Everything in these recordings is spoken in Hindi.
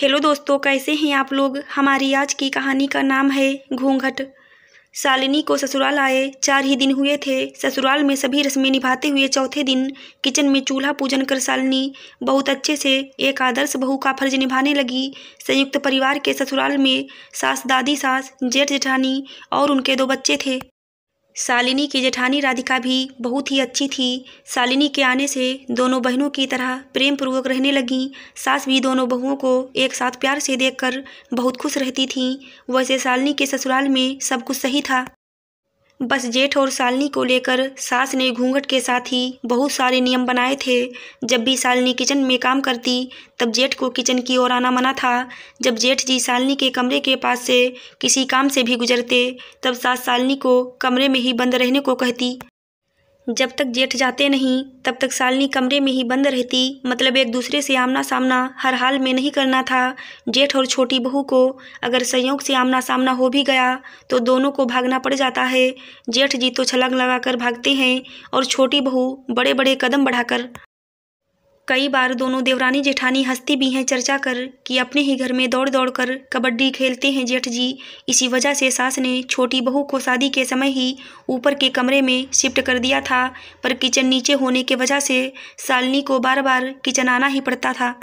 हेलो दोस्तों कैसे हैं आप लोग हमारी आज की कहानी का नाम है घूंघट शालिनी को ससुराल आए चार ही दिन हुए थे ससुराल में सभी रस्में निभाते हुए चौथे दिन किचन में चूल्हा पूजन कर शालिनी बहुत अच्छे से एक आदर्श बहू का फर्ज निभाने लगी संयुक्त परिवार के ससुराल में सास दादी सास जेठ जेठानी और उनके दो बच्चे थे शालिनी की जेठानी राधिका भी बहुत ही अच्छी थी शालिनी के आने से दोनों बहनों की तरह प्रेम पूर्वक रहने लगीं सास भी दोनों बहुओं को एक साथ प्यार से देखकर बहुत खुश रहती थीं वैसे शालिनी के ससुराल में सब कुछ सही था बस जेठ और सालनी को लेकर सास ने घूंघट के साथ ही बहुत सारे नियम बनाए थे जब भी सालनी किचन में काम करती तब जेठ को किचन की ओर आना मना था जब जेठ जी सालनी के कमरे के पास से किसी काम से भी गुजरते तब सास सालनी को कमरे में ही बंद रहने को कहती जब तक जेठ जाते नहीं तब तक सालनी कमरे में ही बंद रहती मतलब एक दूसरे से आमना सामना हर हाल में नहीं करना था जेठ और छोटी बहू को अगर संयोग से आमना सामना हो भी गया तो दोनों को भागना पड़ जाता है जेठ जी तो छलांग लगाकर भागते हैं और छोटी बहू बड़े बड़े कदम बढ़ाकर कई बार दोनों देवरानी जेठानी हंसती भी हैं चर्चा कर कि अपने ही घर में दौड़ दौड़ कर कबड्डी खेलते हैं जेठ जी इसी वजह से सास ने छोटी बहू को शादी के समय ही ऊपर के कमरे में शिफ्ट कर दिया था पर किचन नीचे होने के वजह से सालनी को बार बार किचन आना ही पड़ता था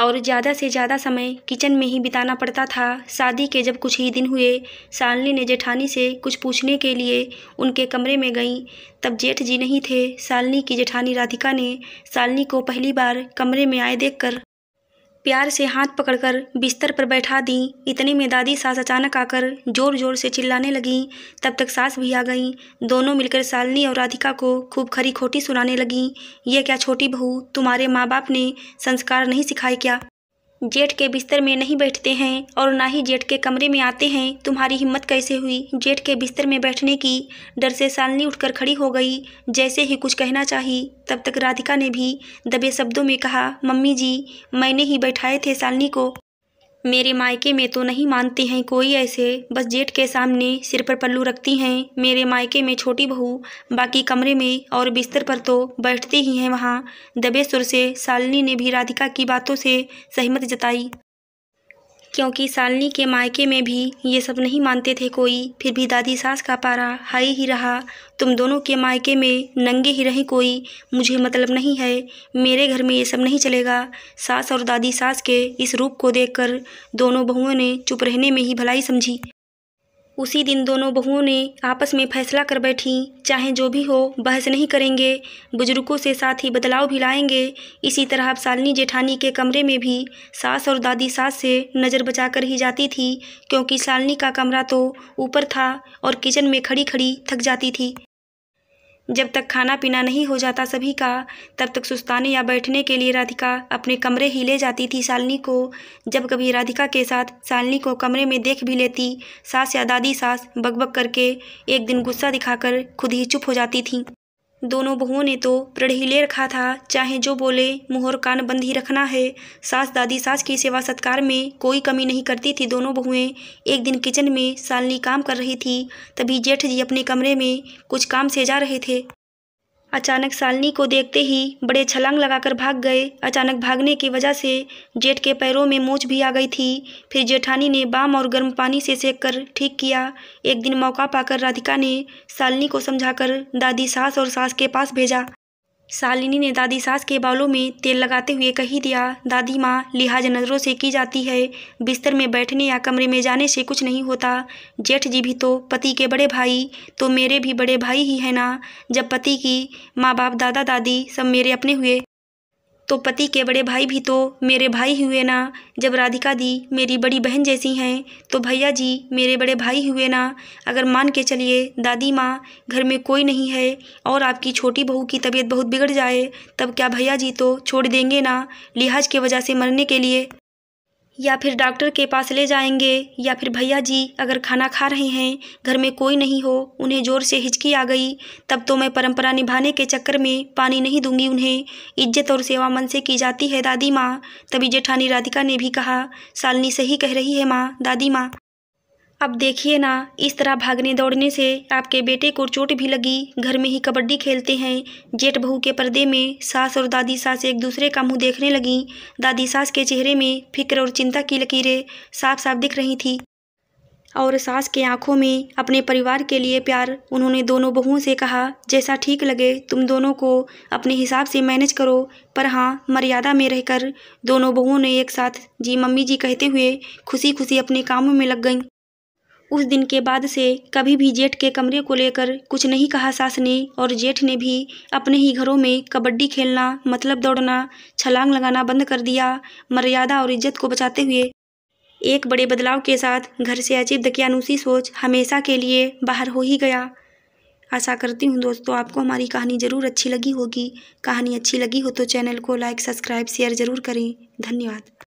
और ज़्यादा से ज़्यादा समय किचन में ही बिताना पड़ता था शादी के जब कुछ ही दिन हुए सालनी ने जेठानी से कुछ पूछने के लिए उनके कमरे में गई तब जेठ जी नहीं थे सालनी की जेठानी राधिका ने सालनी को पहली बार कमरे में आए देखकर प्यार से हाथ पकड़कर बिस्तर पर बैठा दी इतने में दादी सास अचानक आकर जोर जोर से चिल्लाने लगी तब तक सास भी आ गई दोनों मिलकर सालनी और राधिका को खूब खरी खोटी सुनाने लगी ये क्या छोटी बहू तुम्हारे माँ बाप ने संस्कार नहीं सिखाए क्या जेठ के बिस्तर में नहीं बैठते हैं और ना ही जेठ के कमरे में आते हैं तुम्हारी हिम्मत कैसे हुई जेठ के बिस्तर में बैठने की डर से सालनी उठकर खड़ी हो गई जैसे ही कुछ कहना चाहिए तब तक राधिका ने भी दबे शब्दों में कहा मम्मी जी मैंने ही बैठाए थे सालनी को मेरे मायके में तो नहीं मानती हैं कोई ऐसे बस जेठ के सामने सिर पर पल्लू रखती हैं मेरे मायके में छोटी बहू बाकी कमरे में और बिस्तर पर तो बैठती ही हैं वहाँ दबे सुर से सालिनी ने भी राधिका की बातों से सहमत जताई क्योंकि सालनी के मायके में भी ये सब नहीं मानते थे कोई फिर भी दादी सास का पारा हाई ही रहा तुम दोनों के मायके में नंगे ही रहे कोई मुझे मतलब नहीं है मेरे घर में ये सब नहीं चलेगा सास और दादी सास के इस रूप को देखकर दोनों बहुओं ने चुप रहने में ही भलाई समझी उसी दिन दोनों बहुओं ने आपस में फैसला कर बैठी चाहे जो भी हो बहस नहीं करेंगे बुजुर्गों से साथ ही बदलाव भी लाएंगे इसी तरह अब सालनी जेठानी के कमरे में भी सास और दादी सास से नज़र बचाकर ही जाती थी क्योंकि सालनी का कमरा तो ऊपर था और किचन में खड़ी खड़ी थक जाती थी जब तक खाना पीना नहीं हो जाता सभी का तब तक सुस्ताने या बैठने के लिए राधिका अपने कमरे ही ले जाती थी सालनी को जब कभी राधिका के साथ सालनी को कमरे में देख भी लेती सास या दादी सास बकबक करके एक दिन गुस्सा दिखाकर खुद ही चुप हो जाती थी दोनों बहुओं ने तो ही ले रखा था चाहे जो बोले मुहर कान बंद ही रखना है सास दादी सास की सेवा सत्कार में कोई कमी नहीं करती थी दोनों बहुएं एक दिन किचन में सालनी काम कर रही थी तभी जेठ जी अपने कमरे में कुछ काम से जा रहे थे अचानक सालनी को देखते ही बड़े छलांग लगाकर भाग गए अचानक भागने की वजह से जेठ के पैरों में मोच भी आ गई थी फिर जेठानी ने बाम और गर्म पानी से सेक कर ठीक किया एक दिन मौका पाकर राधिका ने सालनी को समझाकर दादी सास और सास के पास भेजा शालिनी ने दादी सास के बालों में तेल लगाते हुए कही दिया दादी माँ लिहाज नज़रों से की जाती है बिस्तर में बैठने या कमरे में जाने से कुछ नहीं होता जेठ जी भी तो पति के बड़े भाई तो मेरे भी बड़े भाई ही है ना जब पति की माँ बाप दादा दादी सब मेरे अपने हुए तो पति के बड़े भाई भी तो मेरे भाई हुए ना जब राधिका दी मेरी बड़ी बहन जैसी हैं तो भैया जी मेरे बड़े भाई हुए ना अगर मान के चलिए दादी माँ घर में कोई नहीं है और आपकी छोटी बहू की तबीयत बहुत बिगड़ जाए तब क्या भैया जी तो छोड़ देंगे ना लिहाज के वजह से मरने के लिए या फिर डॉक्टर के पास ले जाएंगे या फिर भैया जी अगर खाना खा रहे हैं घर में कोई नहीं हो उन्हें ज़ोर से हिचकी आ गई तब तो मैं परंपरा निभाने के चक्कर में पानी नहीं दूंगी उन्हें इज्जत और सेवा मन से की जाती है दादी माँ तभी जेठानी राधिका ने भी कहा सालनी सही कह रही है माँ दादी माँ अब देखिए ना इस तरह भागने दौड़ने से आपके बेटे को चोट भी लगी घर में ही कबड्डी खेलते हैं जेठ बहू के पर्दे में सास और दादी सास एक दूसरे का मुंह देखने लगी दादी सास के चेहरे में फिक्र और चिंता की लकीरें साफ साफ दिख रही थी और सास के आंखों में अपने परिवार के लिए प्यार उन्होंने दोनों बहुओं से कहा जैसा ठीक लगे तुम दोनों को अपने हिसाब से मैनेज करो पर हाँ मर्यादा में रहकर दोनों बहुओं ने एक साथ जी मम्मी जी कहते हुए खुशी खुशी अपने कामों में लग गईं उस दिन के बाद से कभी भी जेठ के कमरे को लेकर कुछ नहीं कहा सास ने और जेठ ने भी अपने ही घरों में कबड्डी खेलना मतलब दौड़ना छलांग लगाना बंद कर दिया मर्यादा और इज्जत को बचाते हुए एक बड़े बदलाव के साथ घर से अजीब दकियानुसी सोच हमेशा के लिए बाहर हो ही गया आशा करती हूँ दोस्तों आपको हमारी कहानी ज़रूर अच्छी लगी होगी कहानी अच्छी लगी हो तो चैनल को लाइक सब्सक्राइब शेयर ज़रूर करें धन्यवाद